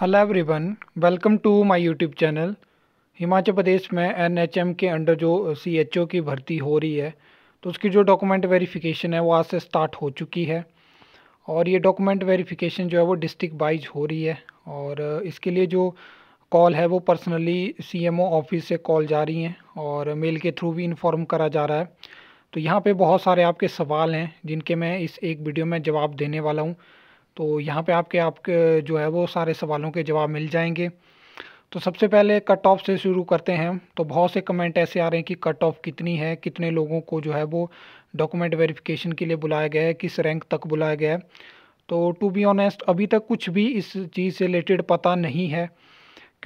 hello everyone welcome to my YouTube channel Himachal Pradesh में NHM के under जो सीएचओ की भर्ती हो रही है तो उसकी जो डॉक्यूमेंट वेरिफिकेशन है वो आज से स्टार्ट हो चुकी है और ये डॉक्यूमेंट वेरिफिकेशन जो है वो डिस्ट्रिक्ट वाइज हो रही है और इसके लिए जो कॉल है वो पर्सनली सी ऑफिस से कॉल जा रही हैं और मेल के थ्रू भी इन्फॉर्म करा जा रहा है तो यहाँ पर बहुत सारे आपके सवाल हैं जिनके मैं इस एक वीडियो में जवाब देने वाला हूँ तो यहाँ पे आपके आपके जो है वो सारे सवालों के जवाब मिल जाएंगे तो सबसे पहले कट ऑफ से शुरू करते हैं तो बहुत से कमेंट ऐसे आ रहे हैं कि कट ऑफ कितनी है कितने लोगों को जो है वो डॉक्यूमेंट वेरिफिकेशन के लिए बुलाया गया है किस रैंक तक बुलाया गया है तो टू बी ऑनेस्ट अभी तक कुछ भी इस चीज़ से रिलेटेड पता नहीं है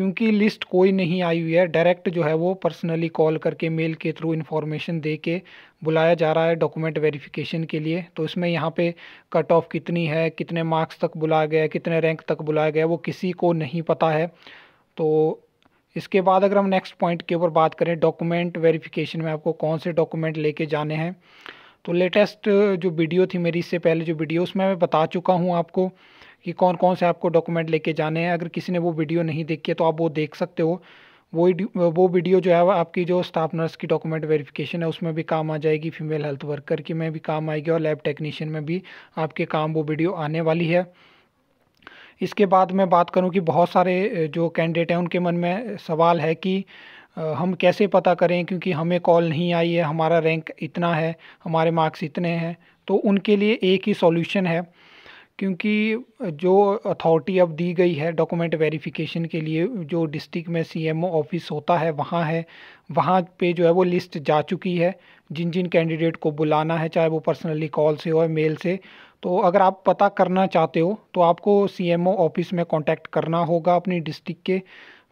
क्योंकि लिस्ट कोई नहीं आई हुई है डायरेक्ट जो है वो पर्सनली कॉल करके मेल के थ्रू इन्फॉर्मेशन दे के बुलाया जा रहा है डॉक्यूमेंट वेरिफिकेशन के लिए तो इसमें यहाँ पे कट ऑफ कितनी है कितने मार्क्स तक बुलाया गया है कितने रैंक तक बुलाया गया है वो किसी को नहीं पता है तो इसके बाद अगर हम नेक्स्ट पॉइंट के ऊपर बात करें डॉक्यूमेंट वेरिफिकेशन में आपको कौन से डॉक्यूमेंट लेके जाने हैं तो लेटेस्ट जो वीडियो थी मेरी इससे पहले जो वीडियो उसमें मैं बता चुका हूँ आपको कि कौन कौन से आपको डॉक्यूमेंट लेके जाने हैं अगर किसी ने वो वीडियो नहीं देखी है तो आप वो देख सकते हो वो वो वीडियो जो है आपकी जो स्टाफ नर्स की डॉक्यूमेंट वेरिफिकेशन है उसमें भी काम आ जाएगी फीमेल हेल्थ वर्कर की में भी काम आएगी और लैब टेक्नीशियन में भी आपके काम वो वीडियो आने वाली है इसके बाद मैं बात करूं कि बहुत सारे जो कैंडिडेट हैं उनके मन में सवाल है कि हम कैसे पता करें क्योंकि हमें कॉल नहीं आई है हमारा रैंक इतना है हमारे मार्क्स इतने हैं तो उनके लिए एक ही सॉल्यूशन है क्योंकि जो अथॉरिटी अब दी गई है डॉक्यूमेंट वेरिफिकेशन के लिए जो डिस्ट्रिक्ट में सीएमओ ऑफिस होता है वहाँ है वहाँ पे जो है वो लिस्ट जा चुकी है जिन जिन कैंडिडेट को बुलाना है चाहे वो पर्सनली कॉल से हो या मेल से तो अगर आप पता करना चाहते हो तो आपको सीएमओ ऑफिस में कांटेक्ट करना होगा अपनी डिस्ट्रिक्ट के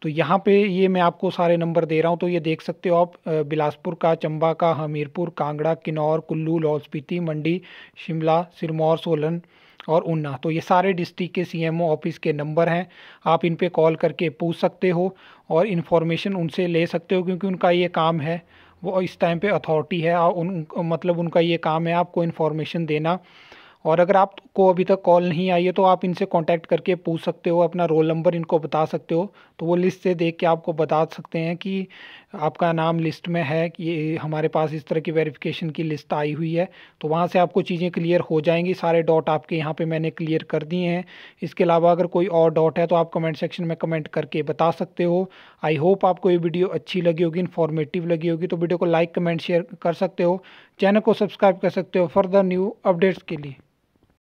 तो यहाँ पे ये मैं आपको सारे नंबर दे रहा हूँ तो ये देख सकते हो आप बिलासपुर का चंबा का हमीरपुर कांगड़ा किन्नौर कुल्लू लाहौल स्पीति मंडी शिमला सिरमौर सोलन और ऊना तो ये सारे डिस्ट्रिक्ट के सी ऑफिस के नंबर हैं आप इन पर कॉल करके पूछ सकते हो और इन्फॉर्मेशन उनसे ले सकते हो क्योंकि उनका ये काम है वो इस टाइम पे अथॉरिटी है और उन मतलब उनका ये काम है आपको इन्फॉर्मेशन देना और अगर आपको अभी तक कॉल नहीं आई है तो आप इनसे कांटेक्ट करके पूछ सकते हो अपना रोल नंबर इनको बता सकते हो तो वो लिस्ट से देख के आपको बता सकते हैं कि आपका नाम लिस्ट में है कि ये हमारे पास इस तरह की वेरिफिकेशन की लिस्ट आई हुई है तो वहाँ से आपको चीज़ें क्लियर हो जाएंगी सारे डॉट आपके यहाँ पर मैंने क्लियर कर दिए हैं इसके अलावा अगर कोई और डॉट है तो आप कमेंट सेक्शन में कमेंट करके बता सकते हो आई होप आपको ये वीडियो अच्छी लगी होगी इन्फॉर्मेटिव लगी होगी तो वीडियो को लाइक कमेंट शेयर कर सकते हो चैनल को सब्सक्राइब कर सकते हो फर्दर न्यू अपडेट्स के लिए